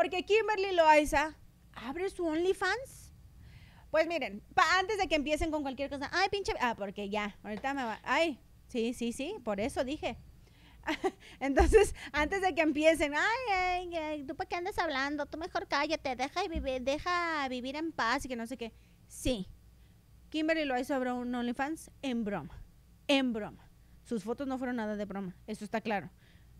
Porque Kimberly Loaiza abre su OnlyFans. Pues miren, antes de que empiecen con cualquier cosa, ay, pinche. Ah, porque ya, ahorita me va. Ay, sí, sí, sí, por eso dije. Entonces, antes de que empiecen, ay, ay, ay tú para qué andas hablando, tú mejor cállate, deja y vivir, deja vivir en paz y que no sé qué. Sí, Kimberly Loaiza abrió un OnlyFans en broma, en broma. Sus fotos no fueron nada de broma, eso está claro.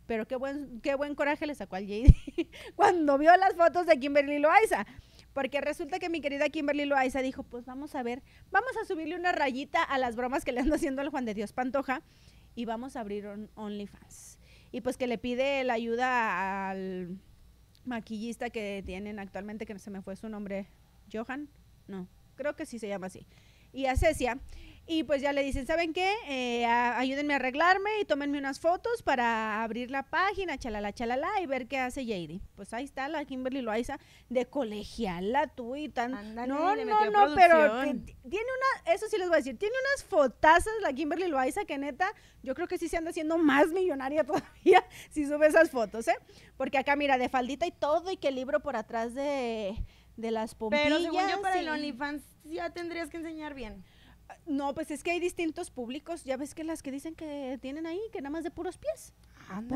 Pero qué buen, qué buen coraje le sacó al JD cuando vio las fotos de Kimberly Loaiza. Porque resulta que mi querida Kimberly Loaiza dijo, pues vamos a ver, vamos a subirle una rayita a las bromas que le anda haciendo al Juan de Dios Pantoja y vamos a abrir un OnlyFans. Y pues que le pide la ayuda al maquillista que tienen actualmente, que se me fue su nombre, Johan, no, creo que sí se llama así. Y a Cecia, y pues ya le dicen, ¿saben qué? Eh, ayúdenme a arreglarme y tómenme unas fotos para abrir la página, chalala, chalala, y ver qué hace Jady. Pues ahí está la Kimberly Loaiza de colegiala, tú y tan... no, no, no, pero tiene una, eso sí les voy a decir, tiene unas fotazas la Kimberly Loaiza que neta, yo creo que sí se anda haciendo más millonaria todavía si sube esas fotos, ¿eh? Porque acá mira, de faldita y todo, y qué libro por atrás de, de las pompillas. Pero yo para el OnlyFans ya tendrías que enseñar bien. No, pues es que hay distintos públicos. Ya ves que las que dicen que tienen ahí, que nada más de puros pies.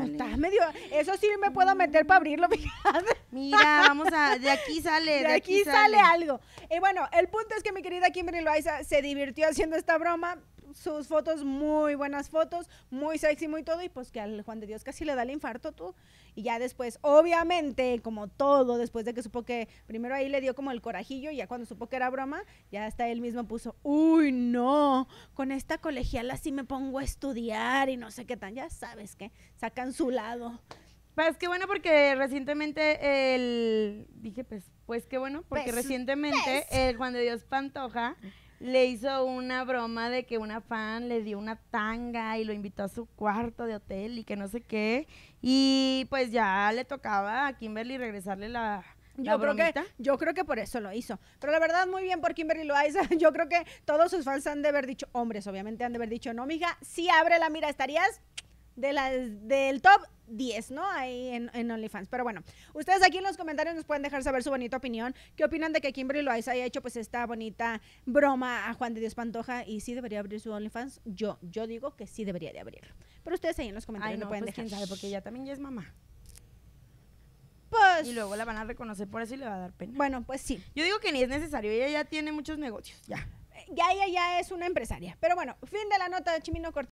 Está medio, eso sí me puedo meter para abrirlo, Mira, vamos a, de aquí sale, de, aquí, sale algo. Y bueno, el punto es que mi querida Kimberly Loaiza se divirtió haciendo esta broma, sus fotos, muy buenas fotos, muy sexy, muy todo, y pues que al Juan de Dios casi le da el infarto tú. Y ya después, obviamente, como todo, después de que supo que primero ahí le dio como el corajillo, y ya cuando supo que era broma, ya hasta él mismo puso, uy, no, con esta colegial así me pongo a estudiar y no sé qué tan, ya sabes que sacan su lado. Pues qué bueno porque recientemente el... Dije pues, pues qué bueno porque pues, recientemente pues. el Juan de Dios Pantoja le hizo una broma de que una fan le dio una tanga y lo invitó a su cuarto de hotel y que no sé qué. Y pues ya le tocaba a Kimberly regresarle la, yo creo que yo creo que por eso lo hizo. Pero la verdad, muy bien por Kimberly Loaiza. Yo creo que todos sus fans han de haber dicho, hombres, obviamente han de haber dicho, no, mija, abre la mira, estarías de las, del top 10, ¿no? Ahí en, OnlyFans. Pero bueno, ustedes aquí en los comentarios nos pueden dejar saber su bonita opinión. ¿Qué opinan de que Kimberly Loaiza haya hecho pues esta bonita broma a Juan de Dios Pantoja y si debería abrir su OnlyFans? Yo, yo digo que sí debería de abrirlo. Pero ustedes ahí en los comentarios pueden pues, dejar. porque ella también ya es mamá. Pues, y luego la van a reconocer por eso y le va a dar pena. Bueno, pues sí. Yo digo que ni es necesario, ella ya tiene muchos negocios, ya. Ya, ya, ya es una empresaria. Pero bueno, fin de la nota de Chimino Cortés.